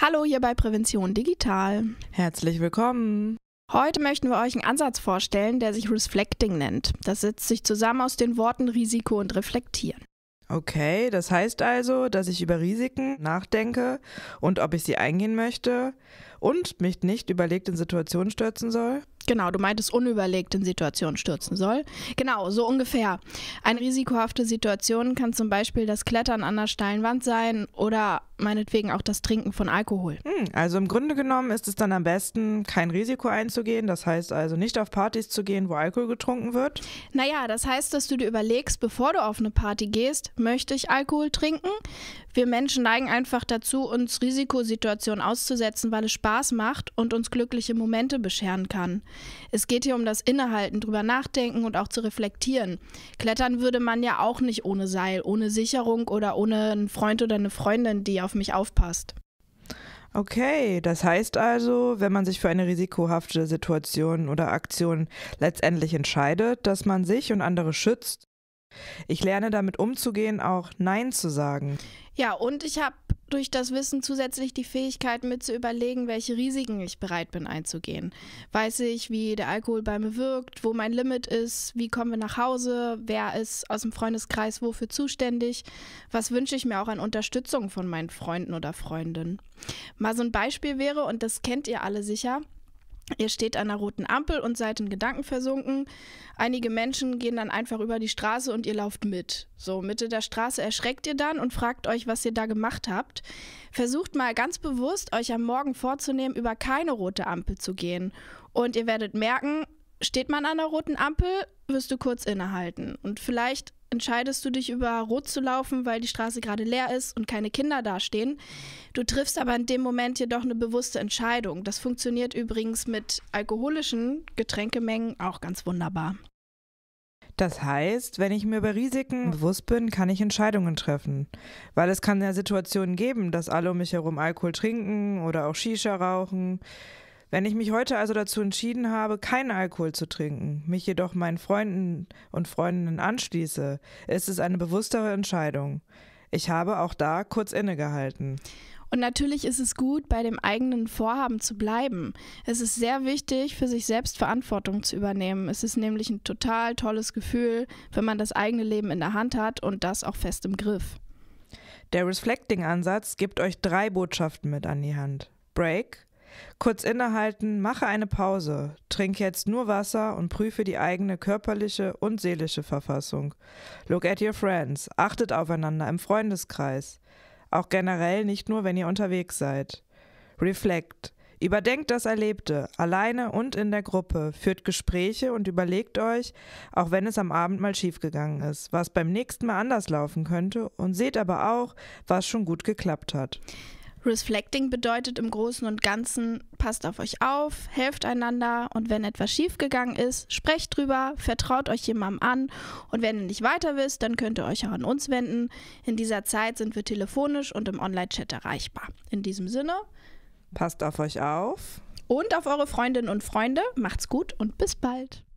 Hallo hier bei Prävention Digital. Herzlich willkommen. Heute möchten wir euch einen Ansatz vorstellen, der sich Reflecting nennt. Das setzt sich zusammen aus den Worten Risiko und Reflektieren. Okay, das heißt also, dass ich über Risiken nachdenke und ob ich sie eingehen möchte und mich nicht überlegt in Situationen stürzen soll? Genau, du meintest unüberlegt in Situationen stürzen soll. Genau, so ungefähr. Eine risikohafte Situation kann zum Beispiel das Klettern an einer steilen Wand sein oder meinetwegen auch das Trinken von Alkohol. Hm, also im Grunde genommen ist es dann am besten, kein Risiko einzugehen. Das heißt also nicht auf Partys zu gehen, wo Alkohol getrunken wird. Naja, das heißt, dass du dir überlegst, bevor du auf eine Party gehst, möchte ich Alkohol trinken? Wir Menschen neigen einfach dazu, uns Risikosituationen auszusetzen, weil es Spaß macht und uns glückliche Momente bescheren kann. Es geht hier um das Innehalten, drüber nachdenken und auch zu reflektieren. Klettern würde man ja auch nicht ohne Seil, ohne Sicherung oder ohne einen Freund oder eine Freundin, die auf mich aufpasst. Okay, das heißt also, wenn man sich für eine risikohafte Situation oder Aktion letztendlich entscheidet, dass man sich und andere schützt. Ich lerne damit umzugehen, auch Nein zu sagen. Ja, und ich habe durch das Wissen zusätzlich die Fähigkeit mit zu überlegen, welche Risiken ich bereit bin einzugehen. Weiß ich, wie der Alkohol bei mir wirkt, wo mein Limit ist, wie kommen wir nach Hause, wer ist aus dem Freundeskreis wofür zuständig, was wünsche ich mir auch an Unterstützung von meinen Freunden oder Freundinnen. Mal so ein Beispiel wäre, und das kennt ihr alle sicher, Ihr steht an einer roten Ampel und seid in Gedanken versunken. Einige Menschen gehen dann einfach über die Straße und ihr lauft mit. So, Mitte der Straße erschreckt ihr dann und fragt euch, was ihr da gemacht habt. Versucht mal ganz bewusst, euch am Morgen vorzunehmen, über keine rote Ampel zu gehen. Und ihr werdet merken, Steht man an der roten Ampel, wirst du kurz innehalten. Und vielleicht entscheidest du dich über Rot zu laufen, weil die Straße gerade leer ist und keine Kinder dastehen. Du triffst aber in dem Moment jedoch eine bewusste Entscheidung. Das funktioniert übrigens mit alkoholischen Getränkemengen auch ganz wunderbar. Das heißt, wenn ich mir über Risiken bewusst bin, kann ich Entscheidungen treffen. Weil es kann ja Situationen geben, dass alle um mich herum Alkohol trinken oder auch Shisha rauchen. Wenn ich mich heute also dazu entschieden habe, keinen Alkohol zu trinken, mich jedoch meinen Freunden und Freundinnen anschließe, ist es eine bewusstere Entscheidung. Ich habe auch da kurz innegehalten. Und natürlich ist es gut, bei dem eigenen Vorhaben zu bleiben. Es ist sehr wichtig, für sich selbst Verantwortung zu übernehmen. Es ist nämlich ein total tolles Gefühl, wenn man das eigene Leben in der Hand hat und das auch fest im Griff. Der Reflecting-Ansatz gibt euch drei Botschaften mit an die Hand. Break, Kurz innehalten, mache eine Pause, trinke jetzt nur Wasser und prüfe die eigene körperliche und seelische Verfassung. Look at your friends, achtet aufeinander im Freundeskreis, auch generell nicht nur, wenn ihr unterwegs seid. Reflect, überdenkt das Erlebte, alleine und in der Gruppe, führt Gespräche und überlegt euch, auch wenn es am Abend mal schiefgegangen ist, was beim nächsten Mal anders laufen könnte und seht aber auch, was schon gut geklappt hat. Reflecting bedeutet im Großen und Ganzen, passt auf euch auf, helft einander und wenn etwas schiefgegangen ist, sprecht drüber, vertraut euch jemandem an und wenn ihr nicht weiter wisst, dann könnt ihr euch auch an uns wenden. In dieser Zeit sind wir telefonisch und im Online-Chat erreichbar. In diesem Sinne, passt auf euch auf und auf eure Freundinnen und Freunde, macht's gut und bis bald.